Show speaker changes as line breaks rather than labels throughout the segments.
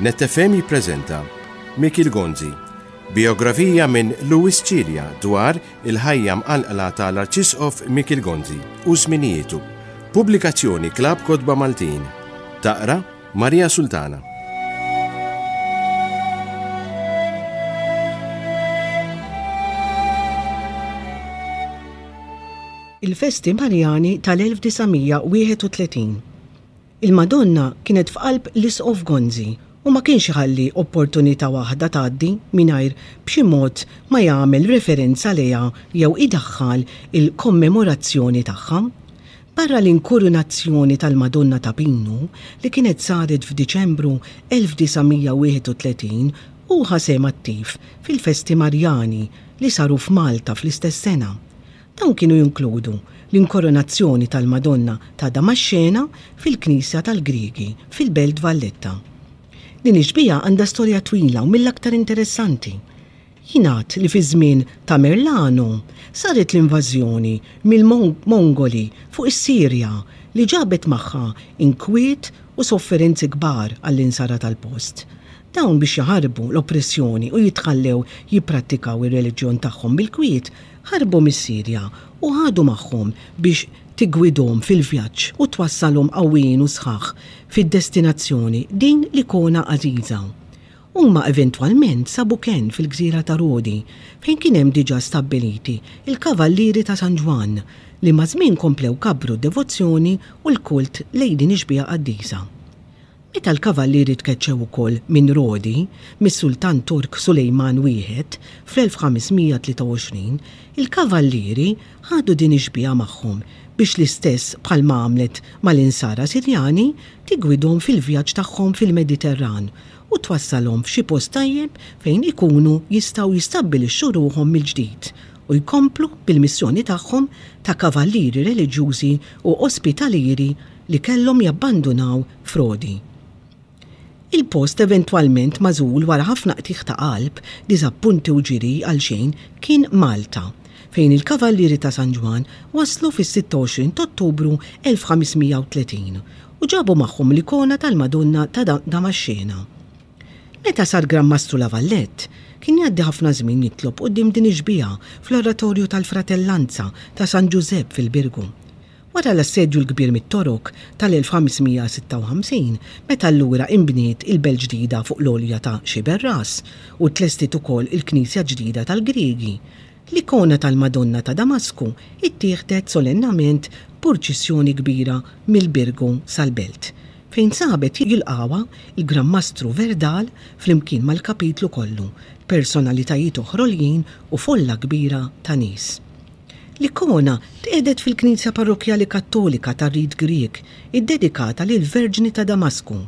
Nettefem jiprezenta Mikil Gonzi, biografija minn Louis Cilia dwar il-ħajja mqalqla tal-Arċisqof Mikil Gonzi u zminijietu. Publikazzjoni Klab Kodba Maltin. Taqra Marija Sultana. Il-festi Marjani tal-1931. Il-Madonna kienet f'qalb l-isqof Gonzi u ma kienx ħalli opportunità waħda tgħaddi mingħajr b'xi mod ma jagħmel referenza leja jew idaħħal il-kommemorazzjoni tagħha. Barra l-inkurunazzjoni tal-Madonna ta' Pinnu li kienet saret f'Diċembru 1931 u ħasem attiv fil-festi Marjani li saru f'Malta fl-istess sena. Dawn kienu jinkludu l-inkoronazzjoni tal-Madonna ta' Damaxxena fil-Knisja tal-Grigi fil-Belt Valletta Din iġbija għandha storja twila u mill-aktar interessanti. Jingħad li fi żmien ta' Merlano saret l-invażjoni mill-Mongoli fuq is-Sirja li ġabet magħha inkwiet u sofferenzi kbar għall-insara tal-post dawn biex jaħarbu l-oppressjoni u jitħallew jipprattikaw ir-reliġjon tagħhom bil-kwiet, ħarbu mis-Sirja u ħadu magħhom biex tigwidom fil-vjaġġ u twassalhom qawwin u sħaħ fid-destinazzjoni din li kona għażiża. Huma eventwalment sabu kien fil-gżira ta' Rodi fejn kien hemm diġà stabbiliti il-kavallieri ta' San li ma' żmien komplew kabru devozzjoni u l-kult lejn din iġbija qaddisa. Meta l-kavallieri tkeċċew ukoll minn Rodi, mis-Sultan Turk Sulejman wieħed fl-1523, il-kavallieri ħadu din iġbija magħhom biex l-istess bħalma għamlet mal-insara Sirjani tigwidhom fil-vjaġġ tagħhom fil-Mediterran u twassalhom f'xi post tajjeb fejn ikunu jistgħu jistabbilixxu ruhom mill-ġdid u jkomplu bil-missjoni tagħhom ta' kavallieri reliġjużi u ospitalieri li kellhom jabbandunaw frodi. Il-post eventwalment mażul wara ħafna qtiħ ta' qalb, diżappunti u ġiri għal xejn kien Malta fejn il kavalliri ta' San Ġwan waslu fis-26 ta' Ottubru 1530 u ġabu magħhom l-ikona tal-Madonna ta' Damaxxena. Meta sar Gran Mastru Lavallett, kien jgħaddi ħafna żmien jitlob qudiem din iġbija fl-oratorju tal-Fratellanza ta' San Giuseppe fil-Birgu. Wara l-assedju l-kbir mit-torok tal-1556 meta l-lura imbniet il-bel ġdida fuq l-olja ta' Xiberras u tlestit ukoll il-Knisja ġdida tal-Griegi l-ikona tal-Madonna ta' Damasku ittieħdet solennament purċissjoni kbira mill-Birgu sal-Belt, fejn sabet jilqawa il-Grammastru Verdal fl-imkien mal-kapitlu kollu, personalitajiet oħroljien u folla kbira ta' nies. L-ikona tqedet fil-Knisja Parrokjali Kattolika ta' Rid Grieg, iddedikata lil Verġni ta' Damasku.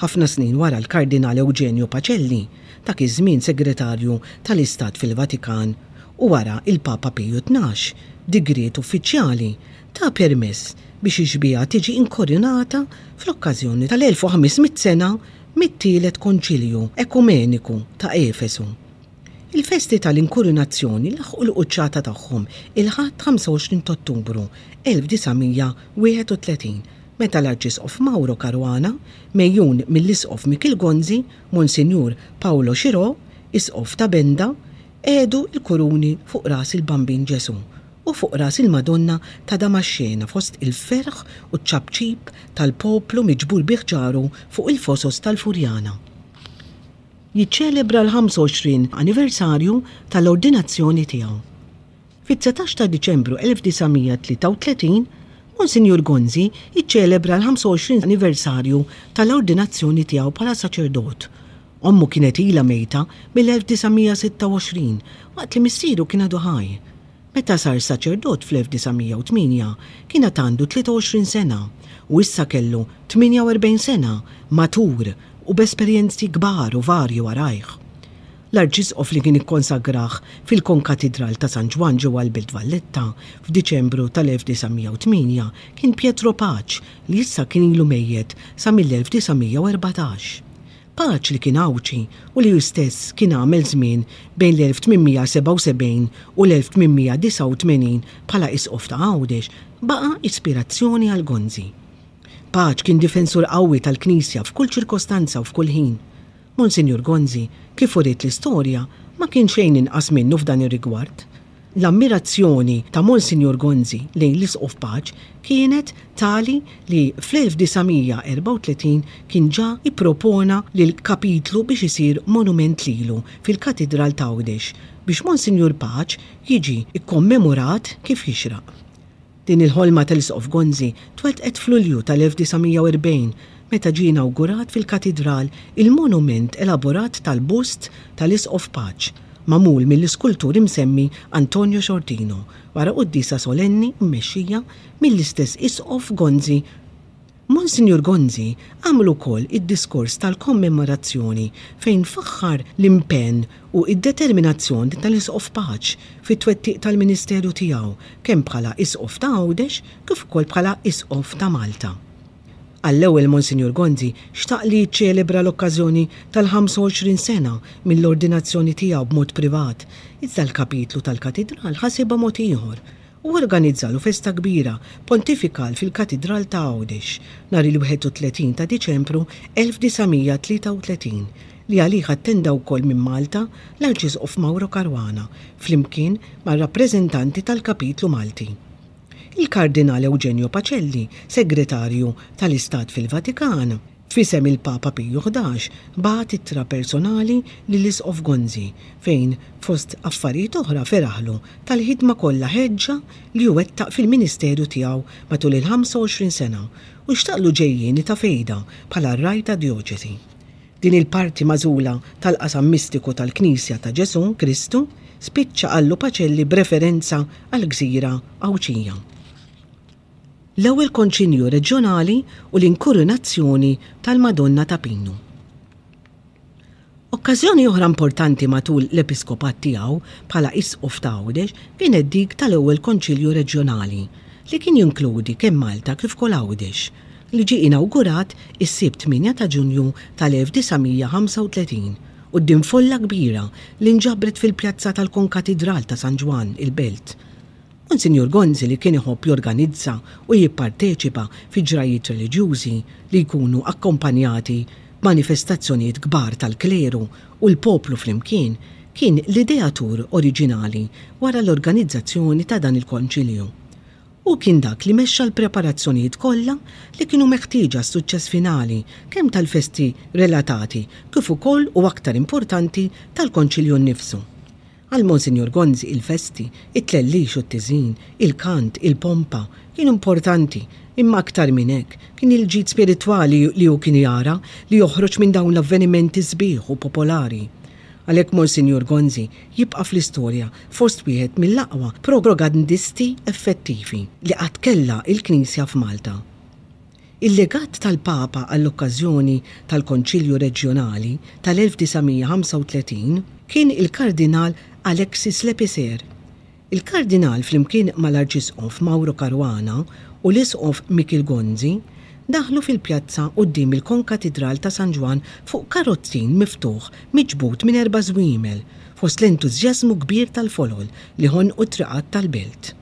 Ħafna snin wara l-Kardinal Eugenio Pacelli, ta' kizmin segretarju tal-Istat fil-Vatikan u wara il-Papa Piju 12 digriet uffiċjali ta' permess biex iġbija tiġi inkorjonata fl-okkażjoni tal-1500 sena mit-tielet konċilju ekumeniku ta' Efesu. Il-festi tal-inkurinazzjoni u l-quċċata tagħhom il-ħadd 25 Ottubru 1931 meta l-Arċisqof Mauro Karwana, mejjun mill-Isqof Mikil Gonzi, Monsinjur Paolo Xiro, Isqof ta' Benda, edu il-kuruni fuq ras il-bambin Ġesu u fuq ras il-Madonna ta' Damaxxena fost il-ferħ u ċabċib tal-poplu miġbur biħġaru fuq il-fosos tal-Furjana. Jiċċelebra l-25 anniversarju tal-ordinazzjoni tiegħu. Fit-19 ta' Diċembru 1933, Monsignor Gonzi jiċċelebra l-25 anniversarju tal-ordinazzjoni tiegħu bħala saċerdot Ommu kienet ila mejta mill-1926 waqt li missieru kien għadu ħaj. Meta sar saċerdot fl-1908 kien għandu 23 sena u issa kellu 48 sena matur u b'esperjenzi kbar u varju għarajħ. l of li kien ikkonsagraħ fil-konkatedral ta' San Ġwan ġewwa l-Bilt Valletta f'Diċembru tal-1908 kien Pietro Paċ li issa kien ilu mejjet sa mill-1914 paċ li kien awċi u li jistess kien għamel żmien bejn l-1877 u l-1889 bħala isqof ta' għawdex baqa ispirazzjoni għal Gonzi. Paċ kien difensur qawwi tal-Knisja f'kull ċirkostanza u f'kull ħin. Monsinjur Gonzi, kif uriet l-istorja, ma kien xejn inqas minnu f'dan ir-rigward. L-ammirazzjoni ta' Monsignor Gonzi lejn l-isqof paċ kienet tali li fl-1934 kien ġa ippropona lil kapitlu biex isir monument lilu fil-Katedral ta' Udex biex Monsignor Paċ jiġi ikkommemorat kif jixra. Din il-ħolma tal-isqof Gonzi twelqet fl-Ulju tal-1940 meta ġie inawgurat fil-katedral il-monument elaborat tal-bust tal-isqof Paċ mamul mill-iskultur imsemmi Antonio Xortino wara qoddisa solenni mmexxija mill-istess isqof Gonzi. Monsignor Gonzi għamlu kol id-diskors tal-kommemorazzjoni fejn faħħar l-impenn u id-determinazzjoni tal-isqof paċ fit twettiq tal-Ministeru tiegħu kemm bħala isqof ta' Għawdex kif ukoll bħala isqof ta' Malta. Għall-ewwel Monsinjur Gondi xtaq li ċelebra l-okkażjoni tal-25 sena mill-ordinazzjoni tiegħu b'mod privat, iżda l-kapitlu tal-katedral ħasibha mod ieħor u organizzalu festa kbira pontifikal fil-katedral ta' Għawdex nhar il-31 ta' Diċembru 1933 li għalih attenda wkoll minn Malta l-Arċisqof Mauro Karwana flimkien mar rappreżentanti tal-kapitlu Malti il-Kardinal Eugenio Pacelli, segretarju tal-Istat fil-Vatikan. Fisem il-Papa Piju 11 baħt ittra personali lill-Is of Gonzi fejn fost affarijiet oħra feraħlu tal-ħidma kollha ħeġġa li wettaq fil-Ministeru tiegħu matul il-25 sena u xtaqlu ġejjieni ta' fejda bħala rajta dioċesi. Din il-parti mażula tal-qasam mistiku tal-Knisja ta' Ġesu Kristu spiċċa għallu paċelli b'referenza għal-gżira għawċija l-ewwel konċinju reġjonali u l-inkurunazzjoni tal-Madonna ta' Pinu. Okkażjoni oħra importanti matul l-episkopat tiegħu bħala isqof ta' Għawdex kienet dik tal-ewwel konċilju reġjonali li kien jinkludi kemm Malta kif kol Għawdex li ġi inawgurat is-sibt 8 ta' Ġunju tal-1935 u d dimfolla folla kbira li nġabret fil-pjazza tal-Konkatedral ta' San Ġwan il-Belt Monsignor Gonzi li kien iħobb jorganizza u jipparteċipa fi ġrajiet reliġjużi li jkunu akkompanjati manifestazzjonijiet kbar tal-kleru u l-poplu flimkien kien l-ideatur oriġinali wara l-organizzazzjoni ta' dan il-konċilju. U kien dak li mexxa l-preparazzjonijiet kollha li kienu meħtieġa s-suċċess finali kemm tal-festi relatati kif ukoll u aktar importanti tal-konċilju nnifsu għal Monsignor Gonzi il-festi, it tellix u t-tizin, il-kant, il-pompa, kien importanti, imma aktar minn hekk kien il-ġid spirituali li hu kien jara li joħroġ minn dawn l-avvenimenti sbieħ u popolari. Għalhekk Monsignor Gonzi jibqa' fl-istorja fost wieħed mill-aqwa progrogandisti effettivi li għad kella il-Knisja f'Malta. Il-legat tal-Papa għall-okkażjoni tal-Konċilju Reġjonali tal-1935 kien il-Kardinal Alexis Lepiser. Il-kardinal flimkien mal-arċisqof Mauro Caruana u l-isqof Mikil Gonzi daħlu fil-pjazza qoddim il-konkatedral ta' San Juan fuq karozzin miftuħ miġbut minn erba' żwiemel fost l-entużjażmu kbir tal-folol li hon u triqat tal-belt.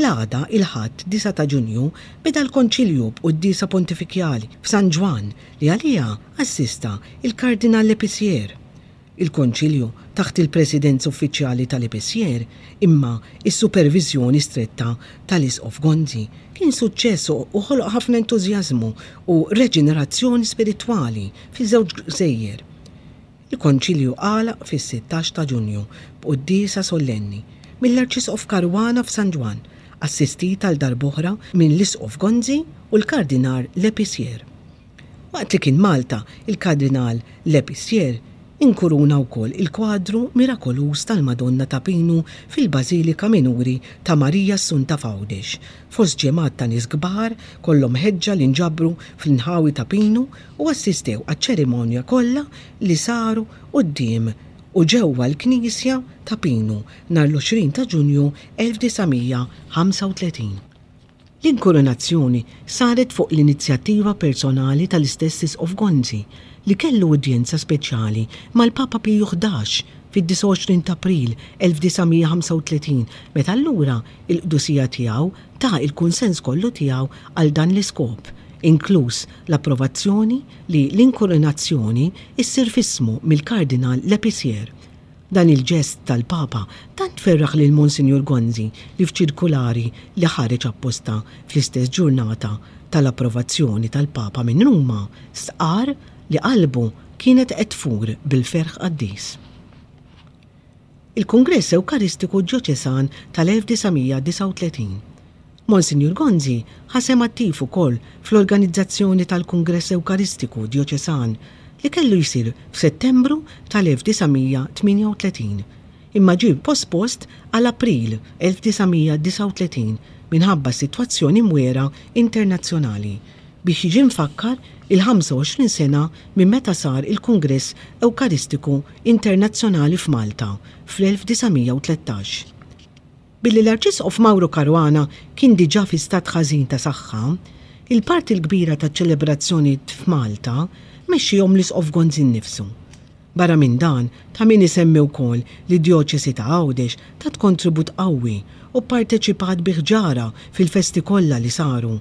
L-għada il-ħadd 9 ta' Ġunju beda l-Konċilju b'Quddisa Pontifikjali f'San Ġwan li għalija assista il-Kardinal Lepisier Il-Konċilju taħt il-Presidenza Uffiċjali tal-Epissier imma is-supervizjoni stretta tal-Isqof Gonzi kien suċċessu u ħolq ħafna entużjażmu u reġenerazzjoni spirituali fi żewġ gżejjer. Il-Konċilju għala fis-16 ta' Ġunju b'quddiesa solenni mill-Arċisqof Karwana f'San Ġwan, assistita għal darboħra minn l-Isqof Gonzi u l-Kardinar Lepissier. Waqt li kien Malta, il-Kardinal Lepissier inkuruna wkoll il-kwadru mirakolus tal-Madonna ta' Pinu fil-Bażilika Minuri ta' Marija Sunta Fawdex. Fos ġemat ta' nies kbar kollhom ħeġġa li nġabru fl-inħawi ta' Pinu u assistew għaċ-ċerimonja kollha li saru quddiem u ġewwa l-Knisja ta' Pinu nhar l-20 ta' Ġunju 1935. L-inkoronazzjoni saret fuq l-inizjattiva personali tal-istessis of Gonzi li kellu udjenza speċjali mal-Papa Piju 11 fid-29 ta' April 1935 meta allura il-qdusija tiegħu ta' il-kunsens kollu tiegħu għal dan l-iskop, inkluż l-approvazzjoni li l-inkoronazzjoni issir fismu mill-Kardinal Lepisier. Dan il-ġest tal-Papa tant ferraħ lil Monsinjur Gonzi li f'ċirkulari li ħareġ apposta fl-istess ġurnata tal-approvazzjoni tal-Papa minn Ruma sqar li qalbu kienet qed tfur bil-ferħ qaddis. Il-Kongress Ewkaristiku Ġoċesan tal-1939. Monsignor Gonzi ħasem attiv ukoll fl-organizzazzjoni tal-Kongress Ewkaristiku Ġoċesan li kellu jisir f'Settembru tal-1938 imma ġib pospost għal April 1939 minħabba situazzjoni mwera internazzjonali biex jiġi mfakkar il-25 sena minn meta sar il-Kongress Ewkaristiku Internazzjonali f'Malta fl-1913. Billi l-Arċisqof Mauro Karwana kien diġa fi stat ħażin ta' saħħa, il-parti l-kbira ta' ċelebrazzjoni f'Malta mexxihom l-isqof Gonzin nifsu. Barra minn dan, ta' min isemmi wkoll li djoċesi ta' għawdex ta' kontribut qawwi u parteċipat biħġara fil-festi kollha li saru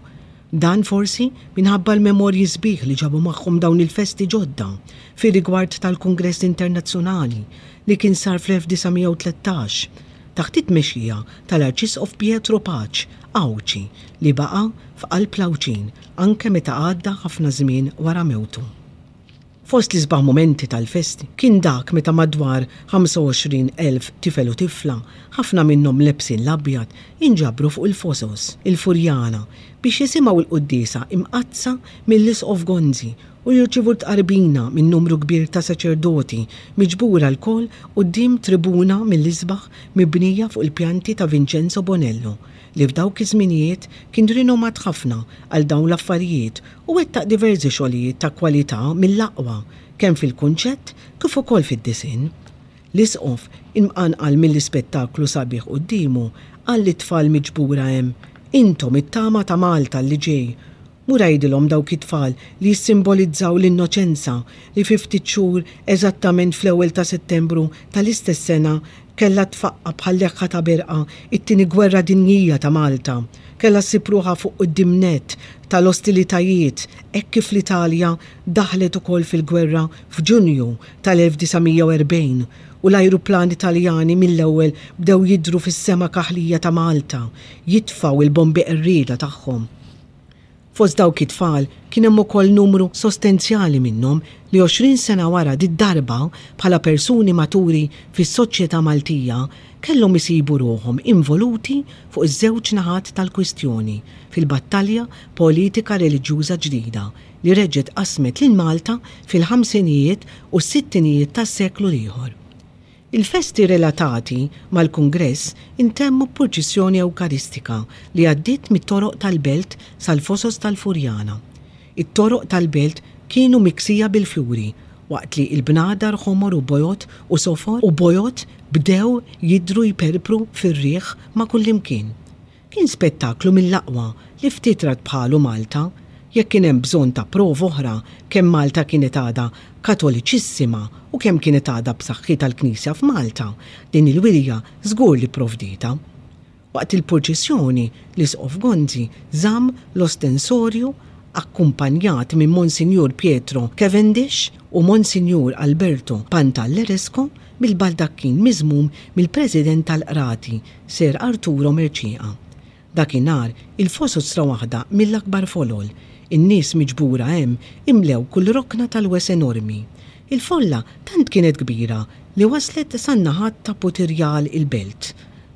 Dan forsi minħabba l-memorji sbieħ li ġabu magħhom dawn il-festi ġodda fi rigward tal-Kongress Internazzjonali li kien sar fl-1913 taħt it tal tal-Arċisqof Pietro Paċ Awċi li baqa' f'qalb Lawċin anke meta għadda ħafna żmien wara mewtu. Fost l isbaħ momenti tal-festi kien dak meta madwar 25,000 tifel u tifla, ħafna minnhom lebsin l-abjad, inġabru fuq il-fosos, il-furjana, biex jisimaw il-qoddisa imqazza mill-lis of Gonzi u jirċivu tqarbina minn numru kbir ta' saċerdoti miġbura l-kol u dim tribuna mill-isbaħ mibnija fuq il-pjanti ta' Vincenzo Bonello li f'dawk iż-żminijiet kien rinomat ħafna għal dawn l-affarijiet u wettaq diversi xogħlijiet ta' kwalità mill-aqwa kemm fil-kunċett kif ukoll fid-disin. L-isqof imqanqal mill-ispettaklu sabiħ quddiemu għall-tfal miġbura hemm intom it-tama ta' Malta li ġej mura jidilom dawk it-tfal li simbolizzaw l-innoċenza li 50 xhur eżattament fl-ewwel ta' Settembru tal-istess sena kella tfaqqa bħal-leħħa ta' berqa it-tieni gwerra dinjija ta' Malta, kella sipruħa fuq id-dimnet tal-ostilitajiet, ek kif l-Italja daħlet ukoll fil-gwerra f'Ġunju tal-1940 u l-ajruplan italjani mill-ewwel bdew jidru fis-sema kaħlija ta' Malta, jitfaw il-bombi qerrieda tagħhom. Fost dawk it-tfal kien hemm ukoll numru sostenzjali minnhom li 20 sena wara did darba bħala persuni maturi fis-soċjetà Maltija kellhom isibu ruhom involuti fuq iż-żewġ naħat tal-kwistjoni fil-battalja politika reliġjuża ġdida li reġgħet qasmet lil Malta fil-ħamsinijiet u s-sittinijiet tas-seklu ieħor. Il-festi relatati mal-Kungress intemmu purċissjoni Ewkaristika li għaddit mit-toroq tal-belt sal-fosos tal-Furjana. It-toroq tal-belt kienu miksija bil-fjuri waqt li il-bnadar ħomor u bojot u sofor u bojot bdew jidru jperpru fir-riħ ma' kullimkien. Kien spettaklu mill-laqwa li ftitrat bħalu Malta jekk kien hemm bżonn ta' prov oħra kemm Malta kienet għada katoliċissima u kemm kienet għadha b'saħħi tal-Knisja f'Malta din il-wirja żgur li provdita. Waqt il-proċessjoni l-isqof Gonzi żamm l-ostensorju akkumpanjat minn Monsinjur Pietro Cavendish u Monsinjur Alberto Pantalleresco mill-baldakkin miżmum mill-President tal-Qrati, Ser Arturo Merċija. Dakinhar il-fosu sra waħda mill-akbar folol in-nies miġbura hemm imlew kull rokna tal-wes enormi. Il-folla tant kienet kbira li waslet sannaħat ta' poterjal il-belt.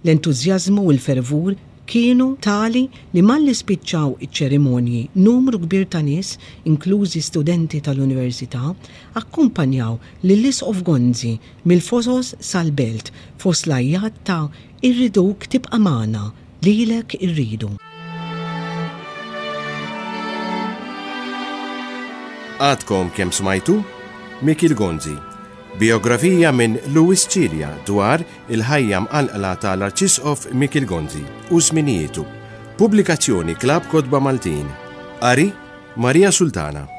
L-entużjażmu u l-fervur kienu tali li malli spiċċaw iċ-ċerimonji numru kbir ta' nies, inklużi studenti tal-università, akkumpanjaw l-Lis of Gonzi mill-fosos sal-belt fos lajjat ta' irridu tibqa' magħna lilek irridu. Għadkom kem smajtu? Mikil Gonzi. Biografija minn Louis Cilia dwar il-ħajja mqalqla tal-Arċisqof Mikil Gonzi u żminietu. Pubblikazzjoni Klab Kodba Maltin. Ari Maria Sultana.